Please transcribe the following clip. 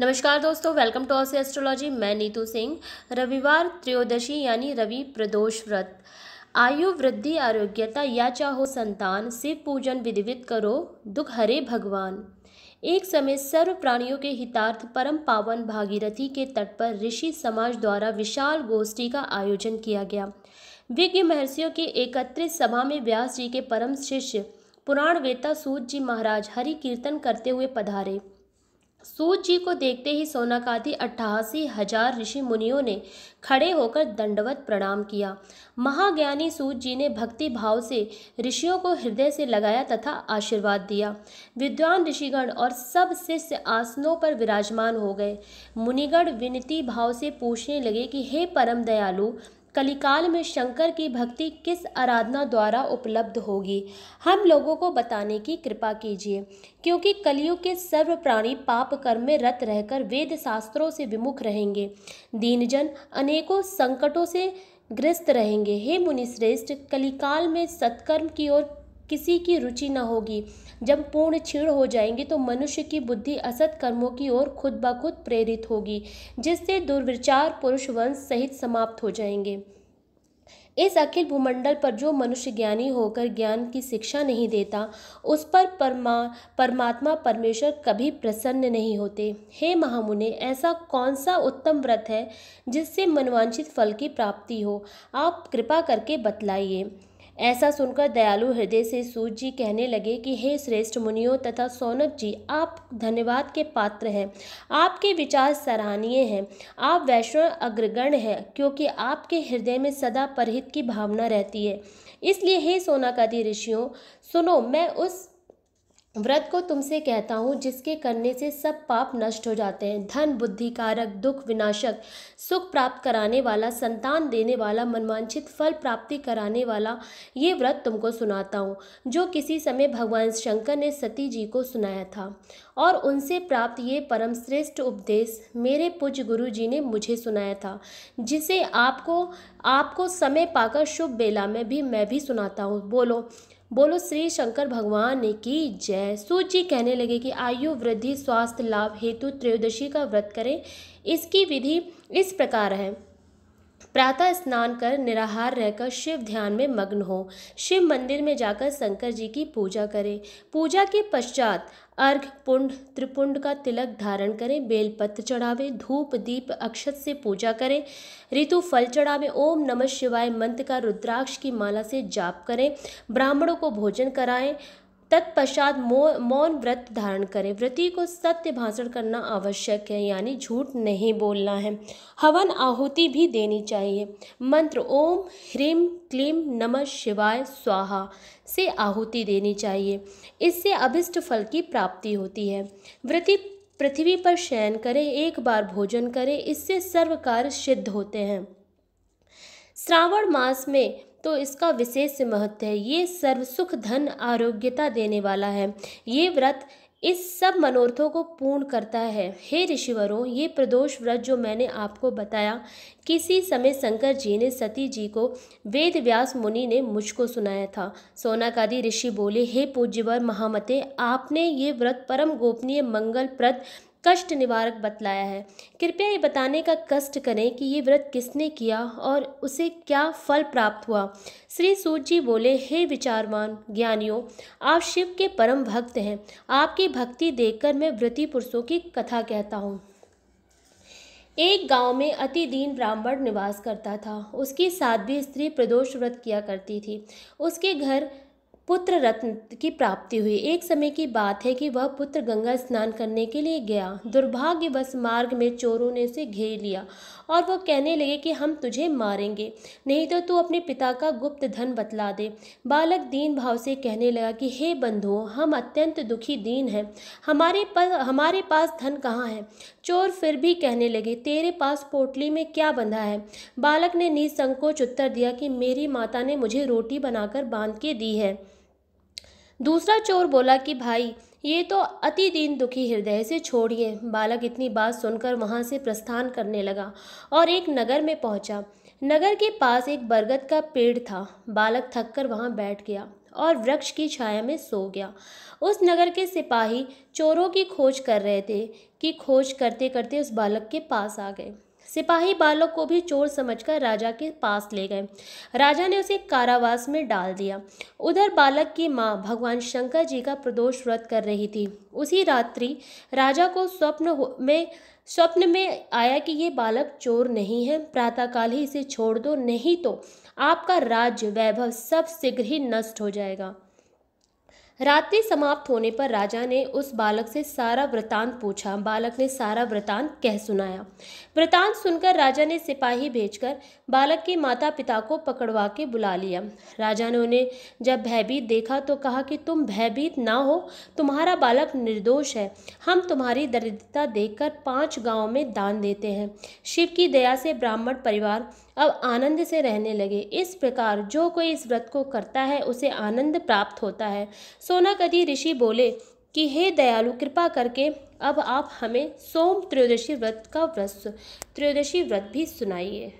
नमस्कार दोस्तों welcome to ऑस astrology मैं नीतू सिंह रविवार त्रयोदशी यानी रवि प्रदोष व्रत आयु वृद्धि आरोग्यता या चाहो संतान शिव पूजन विधिवित करो दुख हरे भगवान एक समय सर्व प्राणियों के हितार्थ परम पावन भागीरथी के तट पर ऋषि समाज द्वारा विशाल गोष्ठी का आयोजन किया गया विज्ञ महर्षियों की एकत्रित सभा में व्यास जी के परम शिष्य पुराण वेता सूत जी महाराज हरि कीर्तन करते हुए पधारे सूत जी को देखते ही सोनाकादि अट्ठासी हजार ऋषि मुनियों ने खड़े होकर दंडवत प्रणाम किया महाज्ञानी सूत जी ने भक्ति भाव से ऋषियों को हृदय से लगाया तथा आशीर्वाद दिया विद्वान ऋषिगण और सब शिष्य आसनों पर विराजमान हो गए मुनिगण विनती भाव से पूछने लगे कि हे परम दयालु कलिकाल में शंकर की भक्ति किस आराधना द्वारा उपलब्ध होगी हम लोगों को बताने की कृपा कीजिए क्योंकि कलियुग के सर्व प्राणी पाप कर्म में रत रहकर वेद शास्त्रों से विमुख रहेंगे दीनजन अनेकों संकटों से ग्रस्त रहेंगे हे मुनिश्रेष्ठ कलिकाल में सत्कर्म की ओर किसी की रुचि न होगी जब पूर्ण क्षीण हो जाएंगी तो मनुष्य की बुद्धि असत कर्मों की ओर खुद ब खुद प्रेरित होगी जिससे दुर्विचार पुरुष वंश सहित समाप्त हो जाएंगे इस अखिल भूमंडल पर जो मनुष्य ज्ञानी होकर ज्ञान की शिक्षा नहीं देता उस पर परमा परमात्मा परमेश्वर कभी प्रसन्न नहीं होते हे महामुने ऐसा कौन सा उत्तम व्रत है जिससे मनवांछित फल की प्राप्ति हो आप कृपा करके बतलाइए ऐसा सुनकर दयालु हृदय से सूत जी कहने लगे कि हे श्रेष्ठ मुनियों तथा सौनक जी आप धन्यवाद के पात्र हैं आपके विचार सराहनीय हैं आप वैष्णव अग्रगण हैं क्योंकि आपके हृदय में सदा परहित की भावना रहती है इसलिए हे सोनाकादि ऋषियों सुनो मैं उस व्रत को तुमसे कहता हूँ जिसके करने से सब पाप नष्ट हो जाते हैं धन बुद्धि कारक दुख विनाशक सुख प्राप्त कराने वाला संतान देने वाला मनवांछित फल प्राप्ति कराने वाला ये व्रत तुमको सुनाता हूँ जो किसी समय भगवान शंकर ने सती जी को सुनाया था और उनसे प्राप्त ये परम श्रेष्ठ उपदेश मेरे पूज गुरु जी ने मुझे सुनाया था जिसे आपको आपको समय पाकर शुभ बेला में भी मैं भी सुनाता हूँ बोलो बोलो श्री शंकर भगवान ने की जय सूर्य जी कहने लगे कि आयु वृद्धि स्वास्थ्य लाभ हेतु त्रयोदशी का व्रत करें इसकी विधि इस प्रकार है प्रातः स्नान कर निराहार रहकर शिव ध्यान में मग्न हो शिव मंदिर में जाकर शंकर जी की पूजा करें पूजा के पश्चात अर्घ पुंड त्रिपुंड का तिलक धारण करें बेलपत्र चढ़ावें धूप दीप अक्षत से पूजा करें ऋतु फल चढ़ावें ओम नमः शिवाय मंत्र का रुद्राक्ष की माला से जाप करें ब्राह्मणों को भोजन कराएं तत्पश्चात मौन व्रत धारण करें व्रती को सत्य भाषण करना आवश्यक है यानी झूठ नहीं बोलना है हवन आहुति भी देनी चाहिए मंत्र ओम ह्रीम क्लीम नमः शिवाय स्वाहा से आहुति देनी चाहिए इससे अभिष्ट फल की प्राप्ति होती है व्रती पृथ्वी पर शयन करें एक बार भोजन करें इससे सर्व कार्य सिद्ध होते हैं श्रावण मास में तो इसका विशेष महत्व है ये सर्व सुख धन आरोग्यता देने वाला है ये व्रत इस सब मनोरथों को पूर्ण करता है हे ऋषिवरों ये प्रदोष व्रत जो मैंने आपको बताया किसी समय शंकर जी ने सती जी को वेद व्यास मुनि ने मुझको सुनाया था सोनाकादि ऋषि बोले हे पूज्यवर महामते आपने ये व्रत परम गोपनीय मंगलप्रद कष्ट निवारक बतलाया है कृपया ये बताने का कष्ट करें कि ये व्रत किसने किया और उसे क्या फल प्राप्त हुआ श्री सूद जी बोले हे विचारवान ज्ञानियों आप शिव के परम भक्त हैं आपकी भक्ति देखकर मैं व्रति पुरुषों की कथा कहता हूँ एक गांव में अति दीन ब्राह्मण निवास करता था उसकी साध्वी स्त्री प्रदोष व्रत किया करती थी उसके घर पुत्र रत्न की प्राप्ति हुई एक समय की बात है कि वह पुत्र गंगा स्नान करने के लिए गया दुर्भाग्यवश मार्ग में चोरों ने उसे घेर लिया और वह कहने लगे कि हम तुझे मारेंगे नहीं तो तू अपने पिता का गुप्त धन बतला दे बालक दीन भाव से कहने लगा कि हे बंधुओं हम अत्यंत दुखी दीन हैं हमारे पर हमारे पास धन कहाँ है चोर फिर भी कहने लगे तेरे पास पोटली में क्या बंधा है बालक ने निसंकोच उत्तर दिया कि मेरी माता ने मुझे रोटी बनाकर बांध के दी है दूसरा चोर बोला कि भाई ये तो अति दीन दुखी हृदय से छोड़िए बालक इतनी बात सुनकर वहाँ से प्रस्थान करने लगा और एक नगर में पहुँचा नगर के पास एक बरगद का पेड़ था बालक थक कर वहाँ बैठ गया और वृक्ष की छाया में सो गया उस नगर के सिपाही चोरों की खोज कर रहे थे कि खोज करते करते उस बालक के पास आ गए सिपाही बालक को भी चोर समझकर राजा के पास ले गए राजा ने उसे कारावास में डाल दिया उधर बालक की माँ भगवान शंकर जी का प्रदोष व्रत कर रही थी उसी रात्रि राजा को स्वप्न में स्वप्न में आया कि ये बालक चोर नहीं है प्रातःकाल ही इसे छोड़ दो नहीं तो आपका राज्य वैभव सब शीघ्र ही नष्ट हो जाएगा रात्रि समाप्त होने पर राजा ने उस बालक से सारा वृतांत पूछा बालक ने सारा वृतांत कह सुनाया वृतांत सुनकर राजा ने सिपाही भेजकर बालक के माता पिता को पकड़वा के बुला लिया राजा ने उन्हें जब भयभीत देखा तो कहा कि तुम भयभीत ना हो तुम्हारा बालक निर्दोष है हम तुम्हारी दरिद्रता देखकर पांच गाँव में दान देते हैं शिव की दया से ब्राह्मण परिवार अब आनंद से रहने लगे इस प्रकार जो कोई इस व्रत को करता है उसे आनंद प्राप्त होता है सोनाकदी ऋषि बोले कि हे दयालु कृपा करके अब आप हमें सोम त्रयोदशी व्रत का व्रत त्रयोदशी व्रत भी सुनाइए